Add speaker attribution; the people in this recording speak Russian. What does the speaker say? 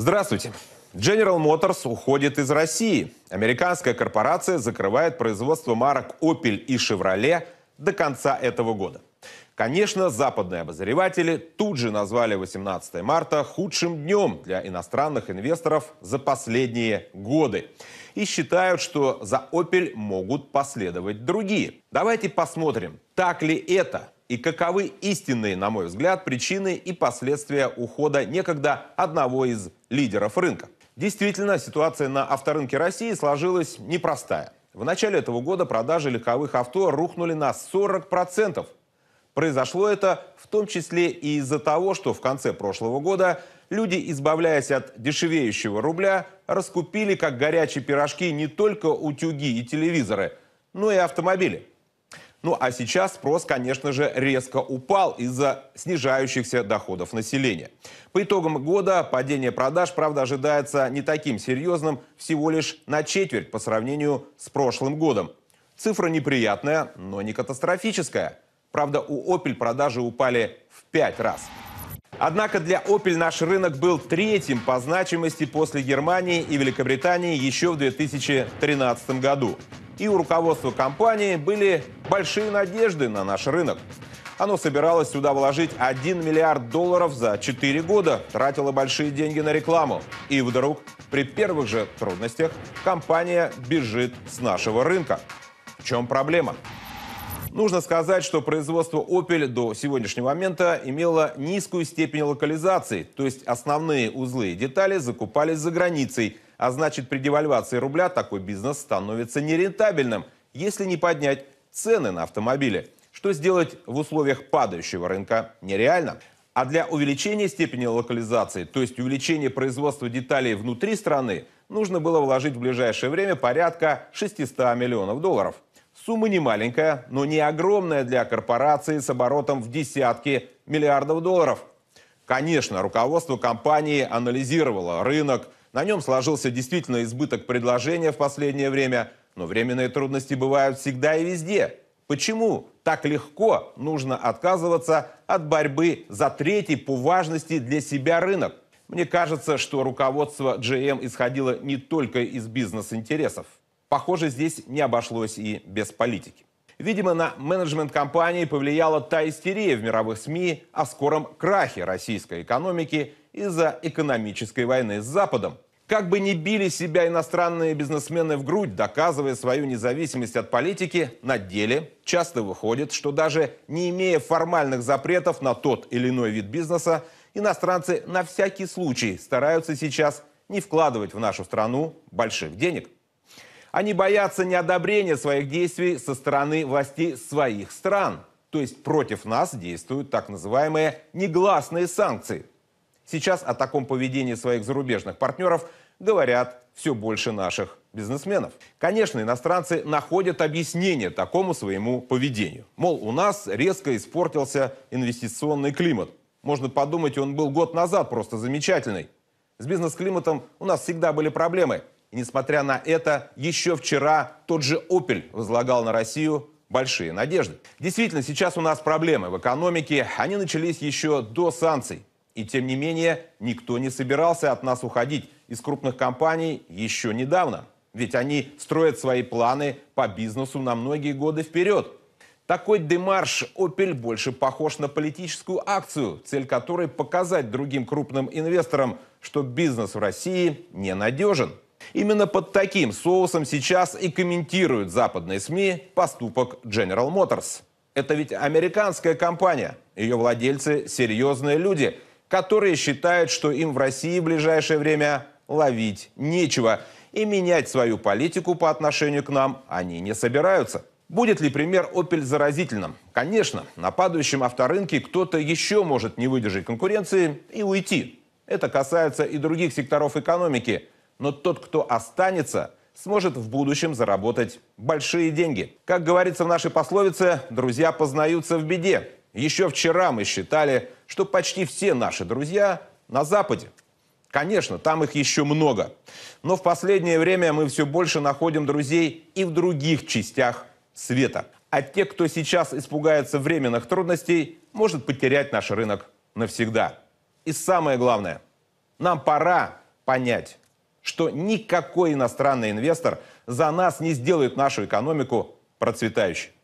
Speaker 1: Здравствуйте. General Motors уходит из России. Американская корпорация закрывает производство марок Opel и Chevrolet до конца этого года. Конечно, западные обозреватели тут же назвали 18 марта худшим днем для иностранных инвесторов за последние годы. И считают, что за Opel могут последовать другие. Давайте посмотрим, так ли это и каковы истинные, на мой взгляд, причины и последствия ухода некогда одного из лидеров рынка. Действительно, ситуация на авторынке России сложилась непростая. В начале этого года продажи легковых авто рухнули на 40%. Произошло это в том числе и из-за того, что в конце прошлого года люди, избавляясь от дешевеющего рубля, раскупили как горячие пирожки не только утюги и телевизоры, но и автомобили. Ну а сейчас спрос, конечно же, резко упал из-за снижающихся доходов населения. По итогам года падение продаж, правда, ожидается не таким серьезным, всего лишь на четверть по сравнению с прошлым годом. Цифра неприятная, но не катастрофическая. Правда, у Opel продажи упали в пять раз. Однако для Opel наш рынок был третьим по значимости после Германии и Великобритании еще в 2013 году и у руководства компании были большие надежды на наш рынок. Оно собиралось сюда вложить 1 миллиард долларов за 4 года, тратило большие деньги на рекламу. И вдруг, при первых же трудностях, компания бежит с нашего рынка. В чем проблема? Нужно сказать, что производство Opel до сегодняшнего момента имело низкую степень локализации, то есть основные узлы и детали закупались за границей, а значит при девальвации рубля такой бизнес становится нерентабельным, если не поднять цены на автомобили, что сделать в условиях падающего рынка нереально. А для увеличения степени локализации, то есть увеличения производства деталей внутри страны, нужно было вложить в ближайшее время порядка 600 миллионов долларов. Сумма не маленькая, но не огромная для корпорации с оборотом в десятки миллиардов долларов. Конечно, руководство компании анализировало рынок, на нем сложился действительно избыток предложения в последнее время, но временные трудности бывают всегда и везде. Почему так легко нужно отказываться от борьбы за третий по важности для себя рынок? Мне кажется, что руководство GM исходило не только из бизнес-интересов. Похоже, здесь не обошлось и без политики. Видимо, на менеджмент компании повлияла та истерия в мировых СМИ о скором крахе российской экономики из-за экономической войны с Западом. Как бы ни били себя иностранные бизнесмены в грудь, доказывая свою независимость от политики, на деле часто выходит, что даже не имея формальных запретов на тот или иной вид бизнеса, иностранцы на всякий случай стараются сейчас не вкладывать в нашу страну больших денег – они боятся неодобрения своих действий со стороны властей своих стран. То есть против нас действуют так называемые негласные санкции. Сейчас о таком поведении своих зарубежных партнеров говорят все больше наших бизнесменов. Конечно, иностранцы находят объяснение такому своему поведению. Мол, у нас резко испортился инвестиционный климат. Можно подумать, он был год назад просто замечательный. С бизнес-климатом у нас всегда были проблемы – и несмотря на это, еще вчера тот же Opel возлагал на Россию большие надежды. Действительно, сейчас у нас проблемы в экономике. Они начались еще до санкций. И тем не менее, никто не собирался от нас уходить из крупных компаний еще недавно. Ведь они строят свои планы по бизнесу на многие годы вперед. Такой демарш Opel больше похож на политическую акцию, цель которой – показать другим крупным инвесторам, что бизнес в России ненадежен. Именно под таким соусом сейчас и комментируют западные СМИ поступок General Motors. Это ведь американская компания. Ее владельцы – серьезные люди, которые считают, что им в России в ближайшее время ловить нечего. И менять свою политику по отношению к нам они не собираются. Будет ли пример Opel заразительным? Конечно, на падающем авторынке кто-то еще может не выдержать конкуренции и уйти. Это касается и других секторов экономики – но тот, кто останется, сможет в будущем заработать большие деньги. Как говорится в нашей пословице, друзья познаются в беде. Еще вчера мы считали, что почти все наши друзья на Западе. Конечно, там их еще много. Но в последнее время мы все больше находим друзей и в других частях света. А те, кто сейчас испугается временных трудностей, может потерять наш рынок навсегда. И самое главное, нам пора понять, что никакой иностранный инвестор за нас не сделает нашу экономику процветающей.